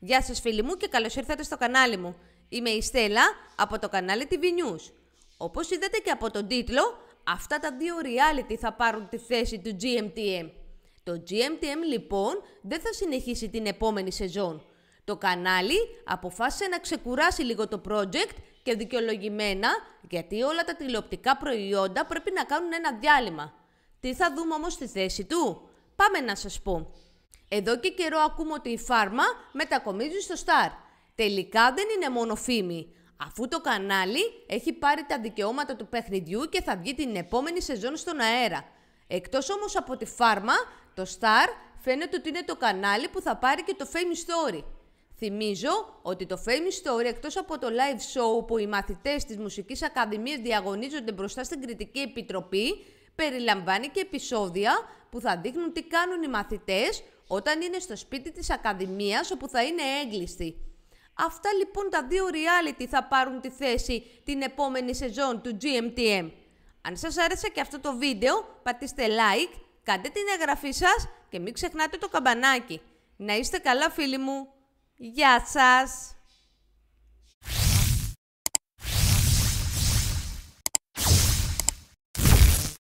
Γεια σας φίλοι μου και καλώς ήρθατε στο κανάλι μου. Είμαι η Στέλλα από το κανάλι TV News. Όπως είδατε και από τον τίτλο, αυτά τα δύο reality θα πάρουν τη θέση του GMTM. Το GMTM λοιπόν δεν θα συνεχίσει την επόμενη σεζόν. Το κανάλι αποφάσισε να ξεκουράσει λίγο το project και δικαιολογημένα γιατί όλα τα τηλεοπτικά προϊόντα πρέπει να κάνουν ένα διάλειμμα. Τι θα δούμε όμως στη θέση του? Πάμε να σας πω. Εδώ και καιρό ακούμε ότι η φάρμα μετακομίζει στο Σταρ. Τελικά δεν είναι μόνο φήμη, αφού το κανάλι έχει πάρει τα δικαιώματα του παιχνιδιού και θα βγει την επόμενη σεζόν στον αέρα. Εκτός όμως από τη φάρμα, το Star φαίνεται ότι είναι το κανάλι που θα πάρει και το Fame Story. Θυμίζω ότι το Fame Story εκτός από το live show που οι μαθητές της Μουσικής Ακαδημίας διαγωνίζονται μπροστά στην Κριτική Επιτροπή, περιλαμβάνει και επεισόδια που θα δείχνουν τι κάνουν οι μαθητές όταν είναι στο σπίτι της Ακαδημίας όπου θα είναι έγκλειστη. Αυτά λοιπόν τα δύο reality θα πάρουν τη θέση την επόμενη σεζόν του GMTM. Αν σας άρεσε και αυτό το βίντεο, πατήστε like, κάντε την εγγραφή σας και μην ξεχνάτε το καμπανάκι. Να είστε καλά φίλοι μου. Γεια σας!